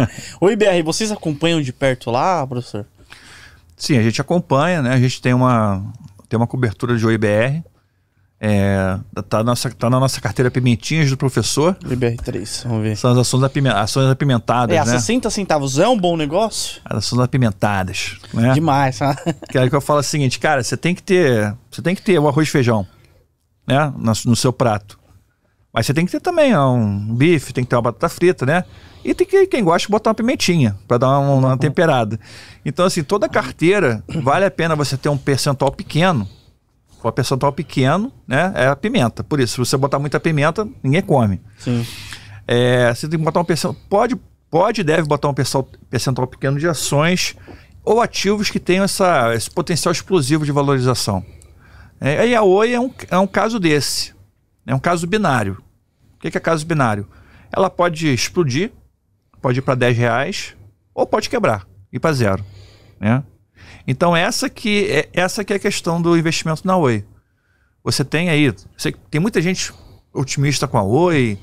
o IBR, vocês acompanham de perto lá, professor? Sim, a gente acompanha, né? A gente tem uma, tem uma cobertura de OIBR. É, tá, nossa, tá na nossa carteira Pimentinhas do professor. IBR3, vamos ver. São as ações, apime, ações apimentadas. É, né? 60 centavos é um bom negócio? As ações apimentadas. Né? Demais, né? Que é aí que eu falo o seguinte, cara, você tem que ter. Você tem que ter o arroz e feijão, né? No, no seu prato. Mas você tem que ter também ó, um bife, tem que ter uma batata frita, né? E tem que, quem gosta botar uma pimentinha para dar uma, uma, tá temperada. Então, assim, toda carteira vale a pena você ter um percentual pequeno. Um percentual pequeno, né? É a pimenta. Por isso, se você botar muita pimenta, ninguém come. Sim. É, você tem que botar um percentual. Pode, pode deve botar um percentual pequeno de ações ou ativos que tenham essa, esse potencial explosivo de valorização. É, e a Oi é um, é um caso desse. É um caso binário. O que é caso binário? Ela pode explodir, pode ir para 10 reais ou pode quebrar, e para zero. Né? Então essa que, é, essa que é a questão do investimento na Oi. Você tem aí, você, tem muita gente otimista com a Oi,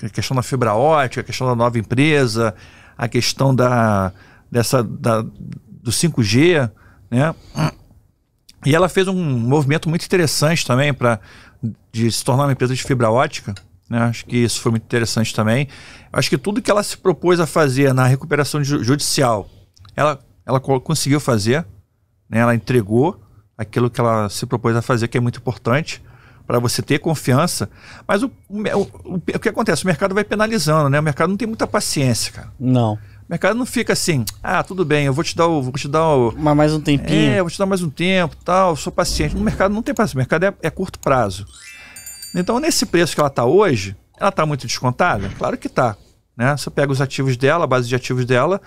a questão da fibra ótica, a questão da nova empresa, a questão da, dessa, da, do 5G, né? E ela fez um movimento muito interessante também para de se tornar uma empresa de fibra ótica, né? Acho que isso foi muito interessante também. Acho que tudo que ela se propôs a fazer na recuperação judicial, ela, ela conseguiu fazer, né? ela entregou aquilo que ela se propôs a fazer, que é muito importante para você ter confiança. Mas o, o, o, o, que acontece? O mercado vai penalizando, né? O mercado não tem muita paciência, cara. Não. O mercado não fica assim, ah, tudo bem, eu vou te dar o. Vou te dar o mais um tempinho. É, eu vou te dar mais um tempo, tal, sou paciente. No mercado não tem paciência, o mercado é, é curto prazo. Então, nesse preço que ela está hoje, ela está muito descontada? Claro que está. Né? Você pega os ativos dela, a base de ativos dela,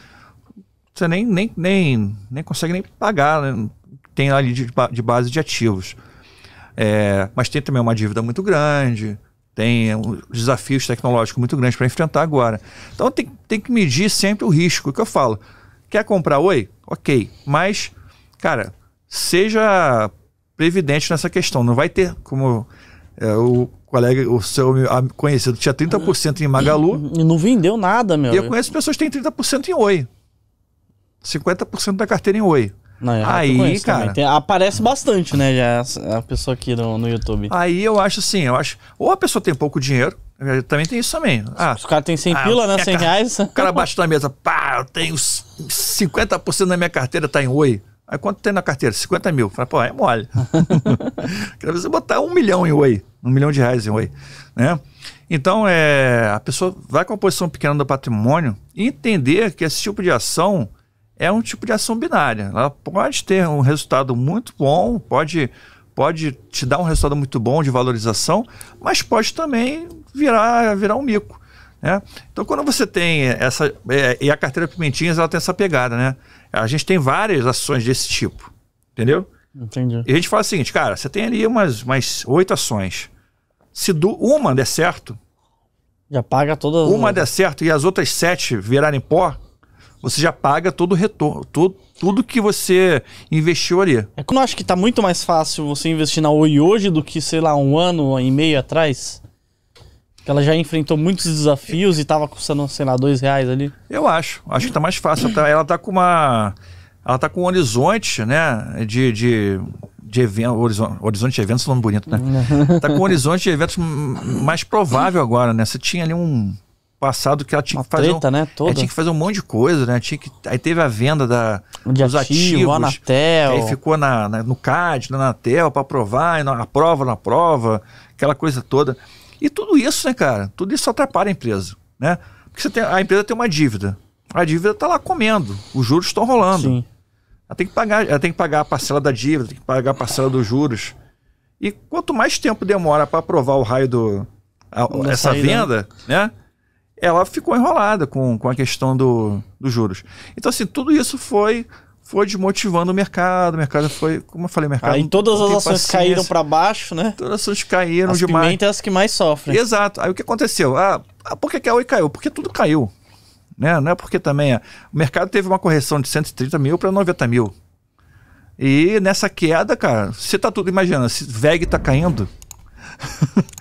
você nem, nem, nem, nem consegue nem pagar, né? tem ali de, de, base de ativos. É, mas tem também uma dívida muito grande, tem um, desafios tecnológicos muito grandes para enfrentar agora. Então tem, tem que medir sempre o risco, que eu falo. Quer comprar oi? Ok. Mas, cara, seja previdente nessa questão. Não vai ter, como é, o colega, o seu conhecido tinha 30% em Magalu. E não vendeu nada, meu. E eu conheço pessoas que têm 30% em Oi. 50% da carteira em Oi. Não, é aí, cara. Tem, aparece bastante, né? Já a pessoa aqui no, no YouTube. Aí eu acho assim, eu acho. Ou a pessoa tem pouco dinheiro, também tem isso também. Ah, Os caras têm 100 ah, pila, né? 100 é, reais. O cara bate na mesa, pá, eu tenho 50% da minha carteira tá em Oi. Aí quanto tem na carteira? 50 mil. Fala, pô, é mole. Quero você botar um milhão em Oi, um milhão de reais em Oi, né? Então, é, a pessoa vai com a posição pequena do patrimônio e entender que esse tipo de ação é um tipo de ação binária. Ela pode ter um resultado muito bom, pode, pode te dar um resultado muito bom de valorização, mas pode também virar, virar um mico. Né? Então, quando você tem essa. É, e a carteira Pimentinhas, ela tem essa pegada, né? A gente tem várias ações desse tipo, entendeu? Entendi. E a gente fala o seguinte, cara, você tem ali umas, umas oito ações. Se do, uma der certo. Já paga todas Uma der certo e as outras sete virarem pó, você já paga todo o retorno, todo, tudo que você investiu ali. É como eu acho que está muito mais fácil você investir na Oi hoje do que, sei lá, um ano e meio atrás. Que ela já enfrentou muitos desafios e tava custando, sei lá, dois reais ali? Eu acho. Acho que tá mais fácil. Tá, ela tá com uma. Ela tá com um horizonte, né? De. de... De evento, horizonte, horizonte de eventos falando bonito, né? tá com um horizonte de eventos mais provável agora, né? Você tinha ali um passado que ela tinha Uma que fazer. Treta, um, né? É, toda. Ela tinha que fazer um monte de coisa, né? Tinha que, aí teve a venda da, de dos ativo, ativos. Anatel. Aí ficou na, na no CAD, na Anatel, para provar, na, a prova na prova, aquela coisa toda. E tudo isso, né, cara? Tudo isso atrapalha a empresa, né? Porque você tem, a empresa tem uma dívida. A dívida está lá comendo, os juros estão rolando. Sim. Ela tem que pagar, ela tem que pagar a parcela da dívida, tem que pagar a parcela dos juros. E quanto mais tempo demora para aprovar o raio do a, essa saída. Né? venda, né? Ela ficou enrolada com, com a questão do, dos juros. Então, assim, tudo isso foi foi desmotivando o mercado, o mercado foi, como eu falei, o mercado. Aí ah, todas as ações paciência. caíram para baixo, né? Todas as ações caíram as demais. Pimenta é as que mais sofrem. Exato. Aí o que aconteceu? Ah, ah por que a Oi caiu? Porque tudo caiu. Né? Não é porque também. Ah, o mercado teve uma correção de 130 mil para 90 mil. E nessa queda, cara, você tá tudo. Imagina, se VEG tá caindo.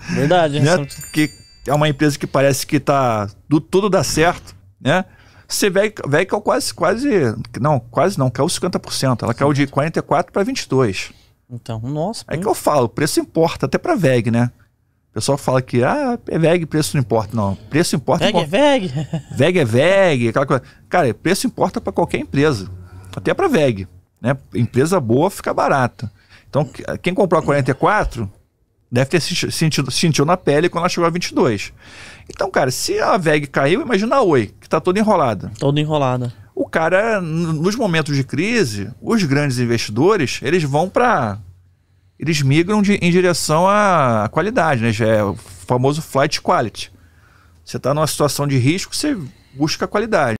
Verdade, né? né? Que é uma empresa que parece que tá. Do, tudo dá certo, né? Você vai, vai que é quase, quase. Não, quase não, é caiu 50%. Ela caiu de 44 para 22. Então, nossa. É que eu falo, preço importa, até para VEG, né? O pessoal fala que, ah, é VEG, preço não importa. Não, preço importa. VEG é importa. é VEG. VEG é VEG, aquela coisa. Cara, preço importa para qualquer empresa, até para VEG. Né? Empresa boa fica barata. Então, quem comprou a 44, Deve ter sentido, sentiu na pele quando ela chegou a 22. Então, cara, se a VEG caiu, imagina a Oi, que está toda enrolada. Toda enrolada. O cara, nos momentos de crise, os grandes investidores, eles vão para... Eles migram de, em direção à qualidade, né? Já é o famoso flight quality. Você está numa situação de risco, você busca qualidade.